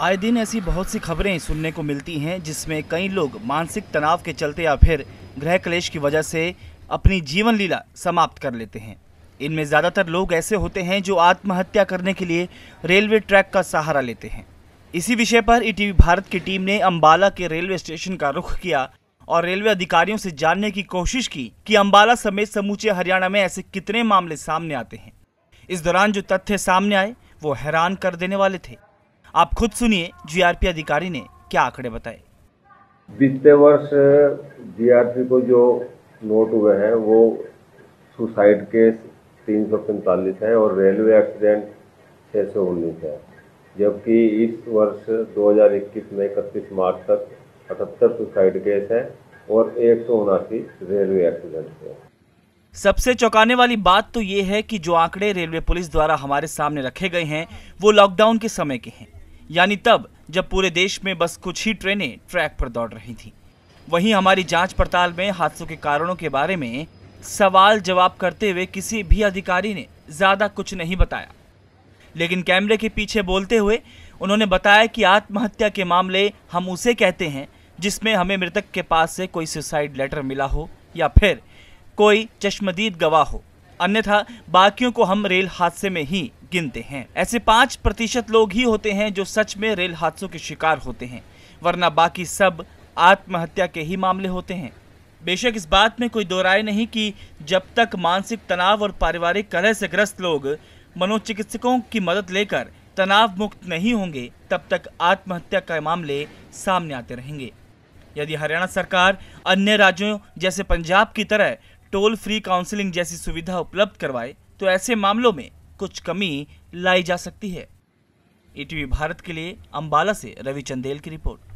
आए दिन ऐसी बहुत सी खबरें सुनने को मिलती हैं जिसमें कई लोग मानसिक तनाव के चलते या फिर गृह क्लेश की वजह से अपनी जीवन लीला समाप्त कर लेते हैं इनमें ज़्यादातर लोग ऐसे होते हैं जो आत्महत्या करने के लिए रेलवे ट्रैक का सहारा लेते हैं इसी विषय पर ईटीवी भारत की टीम ने अम्बाला के रेलवे स्टेशन का रुख किया और रेलवे अधिकारियों से जानने की कोशिश की कि अम्बाला समेत समूचे हरियाणा में ऐसे कितने मामले सामने आते हैं इस दौरान जो तथ्य सामने आए वो हैरान कर देने वाले थे आप खुद सुनिए जीआरपी अधिकारी ने क्या आंकड़े बताए बीते वर्ष जीआरपी को जो नोट हुए हैं वो सुसाइड केस तीन सौ पैंतालीस है और रेलवे एक्सीडेंट छः सौ उन्नीस है जबकि इस वर्ष 2021 में इकतीस मार्च तक अठहत्तर सुसाइड केस है और एक सौ उनासी रेलवे एक्सीडेंट है सबसे चौंकाने वाली बात तो ये है कि जो आंकड़े रेलवे पुलिस द्वारा हमारे सामने रखे गए हैं वो लॉकडाउन के समय के हैं यानी तब जब पूरे देश में बस कुछ ही ट्रेनें ट्रैक पर दौड़ रही थी वहीं हमारी जांच पड़ताल में हादसों के कारणों के बारे में सवाल जवाब करते हुए किसी भी अधिकारी ने ज़्यादा कुछ नहीं बताया लेकिन कैमरे के पीछे बोलते हुए उन्होंने बताया कि आत्महत्या के मामले हम उसे कहते हैं जिसमें हमें मृतक के पास से कोई सुसाइड लेटर मिला हो या फिर कोई चश्मदीद गवाह हो अन्यथा बाकियों को हम रेल हादसे में ही गिनते हैं ऐसे पाँच प्रतिशत लोग ही होते हैं जो सच में रेल हादसों के शिकार होते हैं वरना बाकी सब आत्महत्या के ही मामले होते हैं बेशक इस बात में कोई दो राय नहीं कि जब तक मानसिक तनाव और पारिवारिक कलह से ग्रस्त लोग मनोचिकित्सकों की मदद लेकर तनाव मुक्त नहीं होंगे तब तक आत्महत्या के मामले सामने आते रहेंगे यदि हरियाणा सरकार अन्य राज्यों जैसे पंजाब की तरह टोल फ्री काउंसलिंग जैसी सुविधा उपलब्ध करवाए तो ऐसे मामलों में कुछ कमी लाई जा सकती है ईटीवी भारत के लिए अम्बाला से रवि चंदेल की रिपोर्ट